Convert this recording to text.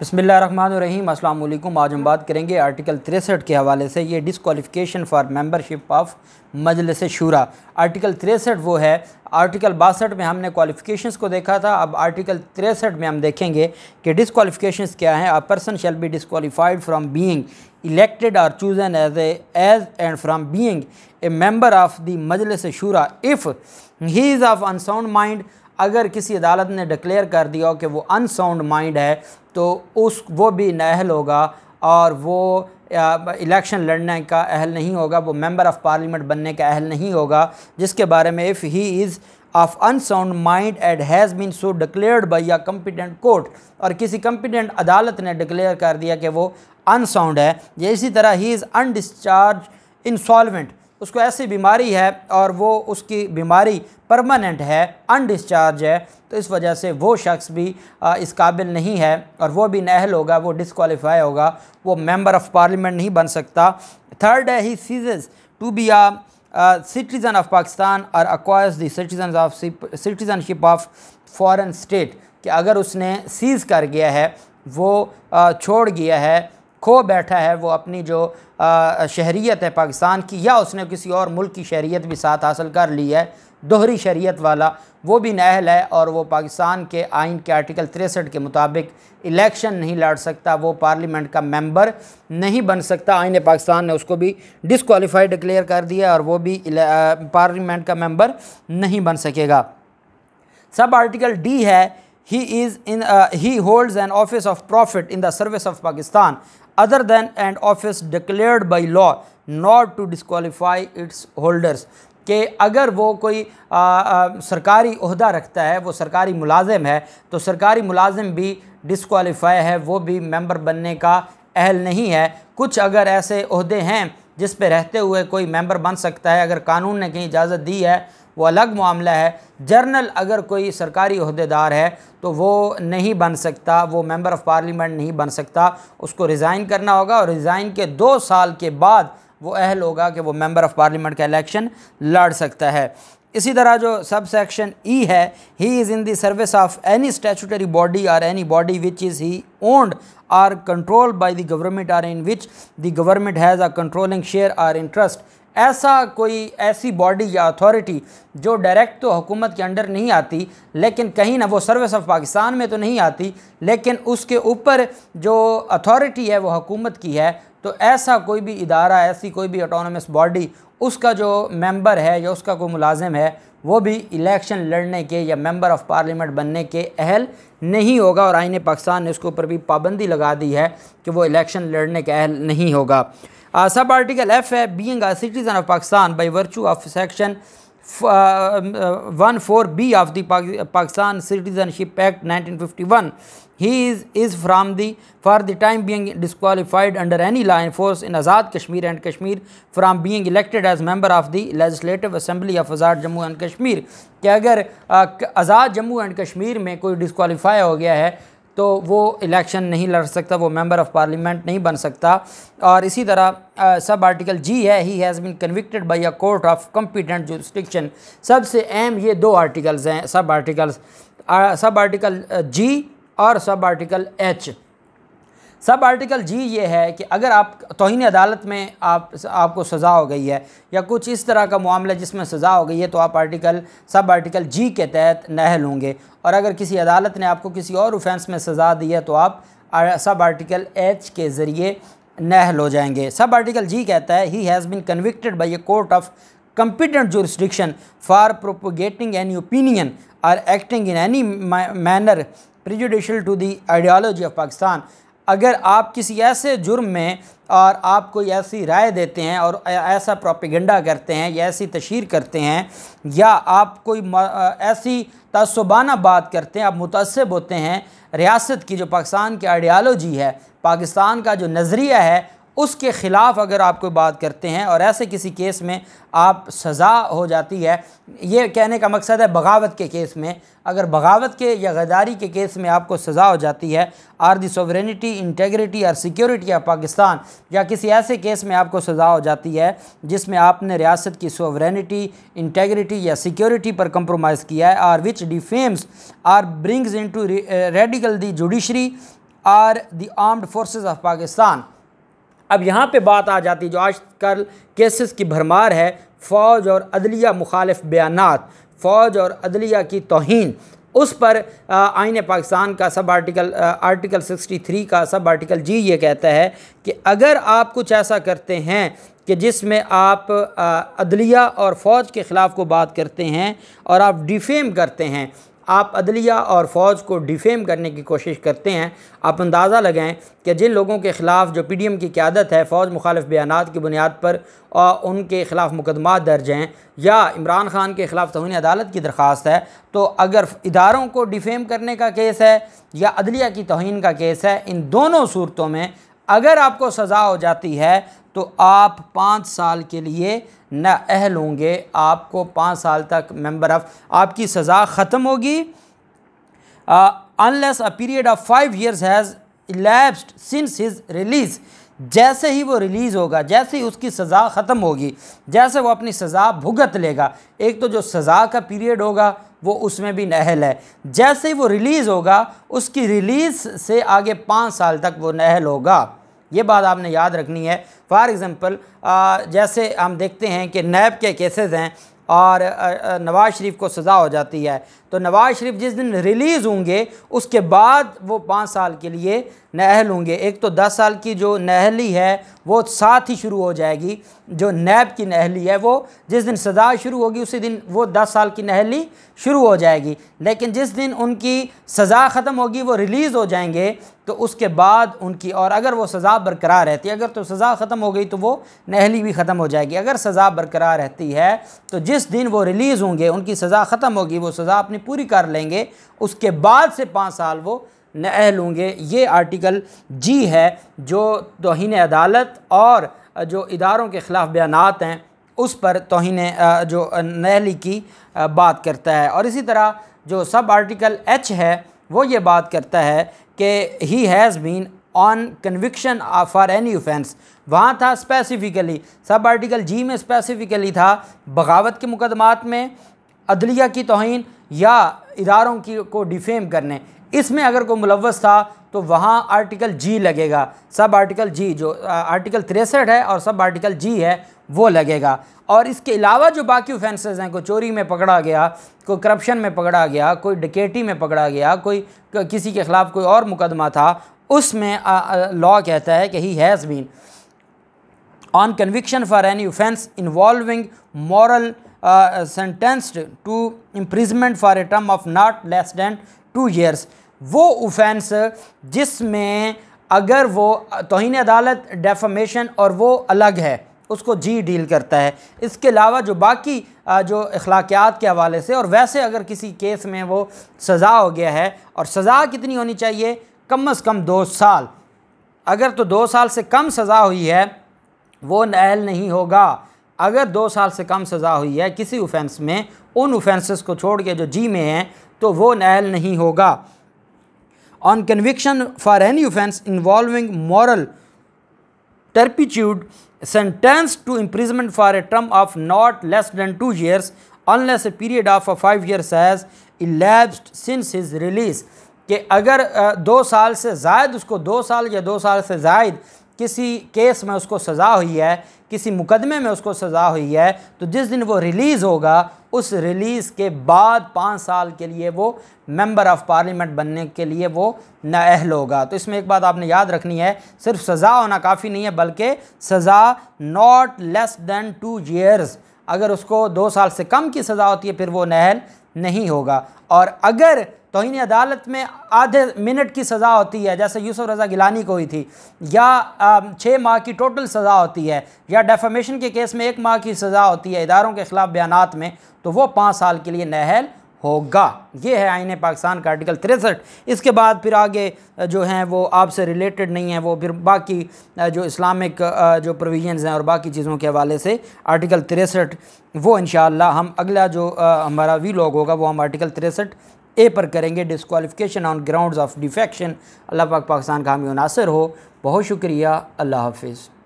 बसमीम अल्लाम आज हम बात करेंगे आर्टिकल तिरसठ के हवाले से ये disqualification for membership of Majlis Shura article तिरसठ वो है आर्टिकल बासठ में हमने क्वालिफ़िकेशंस को देखा था अब आर्टिकल तिरसठ में हम देखेंगे कि डिसकॉलीफिकेशंस क्या हैं a person shall be disqualified from being elected or chosen as as and from being a member of the Majlis Shura if he is of unsound mind अगर किसी अदालत ने डिक्लेयर कर दिया कि वो अनसाउंड माइंड है तो उस वो भी नाहल होगा और वो इलेक्शन लड़ने का अहल नहीं होगा वो मेंबर ऑफ़ पार्लियामेंट बनने का अहल नहीं होगा जिसके बारे में if he is of unsound mind and has been so declared by a competent court और किसी कम्पिटेंट अदालत ने डिक्लेयर कर दिया कि वो अनसाउंड है या इसी तरह ही इज़ अनडिस्चार्ज इंसॉलवेंट उसको ऐसी बीमारी है और वो उसकी बीमारी परमानेंट है अनडिस्चार्ज है तो इस वजह से वो शख्स भी इस काबिल नहीं है और वो भी नहल होगा वो डिसकॉलीफाई होगा वो मेंबर ऑफ पार्लियामेंट नहीं बन सकता थर्ड है he ceases to be a citizen of Pakistan or acquires दिटीजन of citizenship of foreign state कि अगर उसने सीज़ कर गया है वो छोड़ गया है खो बैठा है वो अपनी जो शहरीत है पाकिस्तान की या उसने किसी और मुल्क की शहरीत भी साथ हासिल कर ली है दोहरी शहरीत वाला वो भी नहल है और वो पाकिस्तान के आइन के आर्टिकल तिरसठ के मुताबिक इलेक्शन नहीं लड़ सकता वो पार्लियामेंट का मेंबर नहीं बन सकता आइन पाकिस्तान ने उसको भी डिसकॉलीफाई डिक्लेयर कर दिया और वो भी पार्लियामेंट का मेंबर नहीं बन सकेगा सब आर्टिकल डी है he is in he holds an office of profit in the service of Pakistan other than an office declared by law not to disqualify its holders कि अगर वो कोई आ, आ, सरकारी अहदा रखता है वो सरकारी मुलाजिम है तो सरकारी मुलाजिम भी डिसकॉलीफाई है वो भी मेंबर बनने का अहल नहीं है कुछ अगर ऐसे अहदे हैं जिस पे रहते हुए कोई मेंबर बन सकता है अगर कानून ने कहीं इजाज़त दी है वो अलग मामला है जर्नल अगर कोई सरकारी अहदेदार है तो वो नहीं बन सकता वो मेंबर ऑफ़ पार्लियामेंट नहीं बन सकता उसको रिज़ाइन करना होगा और रिज़ाइन के दो साल के बाद वो अहल होगा कि वो मेंबर ऑफ़ पार्लियामेंट का इलेक्शन लड़ सकता है इसी तरह जो सब सेक्शन ई है ही इज़ इन दर्विस service of any statutory body or any body which is he owned or controlled by the government or in which the government has a controlling share or interest ऐसा कोई ऐसी body या authority जो direct तो हुकूमत के under नहीं आती लेकिन कहीं ना वो सर्विस ऑफ पाकिस्तान में तो नहीं आती लेकिन उसके ऊपर जो अथॉरिटी है वो हुकूमत की है तो ऐसा कोई भी इदारा ऐसी कोई भी ऑटोनमस बॉडी उसका जो मेंबर है या उसका कोई मुलाजिम है वो भी इलेक्शन लड़ने के या मेंबर ऑफ पार्लियामेंट बनने के अहल नहीं होगा और आईने पाकिस्तान ने उसके ऊपर भी पाबंदी लगा दी है कि वो इलेक्शन लड़ने के अहल नहीं होगा सब आर्टिकल एफ है being a citizen of Pakistan by virtue of section one four B of the Pakistan citizenship act 1951 he is is from the for the time being disqualified under any law in force in azad kashmir and kashmir from being elected as member of the legislative assembly of azad jammu and kashmir कि अगर आज़ाद Jammu and Kashmir में कोई disqualify हो गया है तो वो election नहीं लड़ सकता वो मेंबर ऑफ पार्लियामेंट नहीं बन सकता और इसी तरह आ, सब आर्टिकल जी है he has been convicted by a court of competent jurisdiction सबसे अहम ये दो आर्टिकल्स हैं सब आर्टिकल्स आ, सब आर्टिकल जी और sub article H sub article G ये है कि अगर आप तोहनी अदालत में आप आपको सज़ा हो गई है या कुछ इस तरह का मामला जिसमें सज़ा हो गई है तो आप आर्टिकल सब आर्टिकल जी के तहत नहल होंगे और अगर किसी अदालत ने आपको किसी और ऑफेंस में सज़ा दी है तो आप सब आर्टिकल एच के ज़रिए नहल हो जाएंगे सब आर्टिकल जी कहता है he has been convicted by a court of competent jurisdiction for propagating any opinion or acting in any manner prejudicial to the ideology of Pakistan अगर आप किसी ऐसे जुर्म में और आप कोई ऐसी राय देते हैं और ऐसा प्रोपिगेंडा करते हैं या ऐसी तशहर करते हैं या आप कोई ऐसी तसबाना बात करते हैं आप मुतसब होते हैं रियासत की जो पाकिस्तान की आइडियालॉजी है पाकिस्तान का जो नज़रिया है उसके ख़िलाफ़ अगर आप कोई बात करते हैं और ऐसे किसी केस में आप सज़ा हो जाती है ये कहने का मकसद है बगावत के केस में अगर बगावत के या गदारी के केस में आपको सज़ा हो जाती है or the sovereignty integrity or security of Pakistan या किसी ऐसे केस में आपको सज़ा हो जाती है जिसमें आपने रियासत की सोवरेनिटी इंटेग्रिटी या सिक्योरिटी पर कंप्रोमाइज़ किया है or which defames or brings into ridicule the judiciary or the armed force of Pakistan अब यहाँ पे बात आ जाती जो आजकल केसेस की भरमार है फ़ौज और अदलिया मुखालफ बयान फ़ौज और अदलिया की तोहन उस पर आइन पाकिस्तान का सब आर्टिकल आ, आर्टिकल 63 का सब आर्टिकल जी ये कहता है कि अगर आप कुछ ऐसा करते हैं कि जिसमें आप अदलिया और फ़ौज के ख़िलाफ़ को बात करते हैं और आप डिफेम करते हैं आप अदलिया और फ़ौज को डिफेम करने की कोशिश करते हैं आप अंदाज़ा लगाएं कि जिन लोगों के ख़िलाफ़ जो पी डी एम की क्यादत है फ़ौज मुखालफ बयान की बुनियाद पर और उनके ख़िलाफ़ मुकदमा दर्ज हैं या इमरान खान के ख़िलाफ़ तोहनी अदालत की दरख्वास्त है तो अगर इदारों को डिफेम करने का केस है या अदलिया की तोहन का केस है इन दोनों सूरतों में अगर आपको सज़ा हो जाती है तो आप पाँच साल के लिए ना अहल होंगे आपको पाँच साल तक मेंबर ऑफ आपकी सज़ा ख़त्म होगी unless a period of five years has elapsed since his release जैसे ही वो रिलीज़ होगा जैसे ही उसकी सज़ा ख़त्म होगी जैसे वो अपनी सज़ा भुगत लेगा एक तो जो सज़ा का पीरियड होगा वो उसमें भी नहल है जैसे ही वो रिलीज़ होगा उसकी रिलीज़ से आगे पाँच साल तक वो नहल होगा ये बात आपने याद रखनी है फॉर एग्ज़ाम्पल जैसे हम देखते हैं कि नैब के केसेस हैं और नवाज़ शरीफ को सज़ा हो जाती है तो नवाज़ शरीफ जिस दिन रिलीज़ होंगे उसके बाद वो पाँच साल के लिए नहल होंगे एक तो दस साल की जो नहली है वो साथ ही शुरू हो जाएगी जो नैब की नहली है वो जिस दिन सजा शुरू होगी उसी दिन वो दस साल की नहली शुरू हो जाएगी लेकिन जिस दिन उनकी सज़ा ख़त्म होगी वो रिलीज़ हो जाएंगे तो उसके बाद उनकी और अगर वो सज़ा बरकरार रहती है अगर तो सज़ा ख़त्म हो गई तो वो नहली भी ख़त्म हो जाएगी अगर सज़ा बरकरार रहती है तो जिस दिन वो रिलीज़ होंगे उनकी सज़ा ख़त्म होगी वो सज़ा अपनी पूरी कर लेंगे उसके बाद से पाँच साल वो नह लूँगे ये आर्टिकल जी है जो तोहन अदालत और जो इदारों के ख़िलाफ़ बयान हैं उस पर तोहन जो नहली की बात करता है और इसी तरह जो सब आर्टिकल एच है वो ये बात करता है कि he has been on conviction for any offence वहाँ था स्पेसिफ़िकली सब आर्टिकल जी में स्पेसिफ़िकली था बगावत के मुकदमात में अदलिया की तोहन या इदारों की को डिफेम करने इसमें अगर कोई मुलवस था तो वहाँ आर्टिकल जी लगेगा सब आर्टिकल जी जो आर्टिकल तिरसठ है और सब आर्टिकल जी है वो लगेगा और इसके अलावा जो बाकी ऑफेंसेस हैं कोई चोरी में पकड़ा गया कोई करप्शन में पकड़ा गया कोई डकेटी में पकड़ा गया कोई किसी के ख़िलाफ़ कोई और मुकदमा था उसमें लॉ कहता है कि he has been on conviction for any offence involving moral sentenced to imprisonment for a term of not less than two years वो ऑफेंस जिसमें अगर वो तोहन अदालत डेफामेशन और वो अलग है उसको जी डील करता है इसके अलावा जो बाकी uh, जो अखलाकियात के हवाले से और वैसे अगर किसी केस में वो सज़ा हो गया है और सज़ा कितनी होनी चाहिए कम अज़ कम दो साल अगर तो दो साल से कम सज़ा हुई है वो नहल नहीं होगा अगर दो साल से कम सज़ा हुई है किसी ऑफेंस में उन ऑफेंसेस को छोड़ के जो जी में हैं तो वो नहल नहीं होगा on conviction for any offence involving moral turpitude sentenced to imprisonment for a term of not less than 2 years a period of a five years has elapsed since his release कि अगर दो साल से जायद उसको दो साल या दो साल से जायद किसी केस में उसको सज़ा हुई है किसी मुकदमे में उसको सज़ा हुई है तो जिस दिन वो रिलीज़ होगा उस रिलीज़ के बाद पाँच साल के लिए वो मेंबर ऑफ़ पार्लियामेंट बनने के लिए वो नाअहल होगा तो इसमें एक बात आपने याद रखनी है सिर्फ सज़ा होना काफ़ी नहीं है बल्कि सज़ा not less than two years अगर उसको दो साल से कम की सज़ा होती है फिर वो नहल नहीं होगा और अगर तोहनी अदालत में आधे मिनट की सज़ा होती है जैसे यूसुफ रज़ा गिलानी को हुई थी या छः माह की टोटल सज़ा होती है या डेफामेशन के केस में एक माह की सज़ा होती है इदारों के ख़िलाफ़ बयान में तो वो पाँच साल के लिए नहल होगा ये है आइन पाकिस्तान का आर्टिकल तिरसठ इसके बाद फिर आगे जो हैं वो आपसे रिलेटेड नहीं है वो फिर बाकी जो इस्लामिक जो प्रोविजंस हैं और बाकी चीज़ों के हवाले से आर्टिकल तिरसठ वो इन हम अगला जो हमारा वी लॉग होगा वो हम आर्टिकल तिरसठ ए पर करेंगे disqualification on grounds of defection अल्लाह पाक पाकिस्तान का हामी नासर हो बहुत शुक्रिया अल्लाह हाफिज़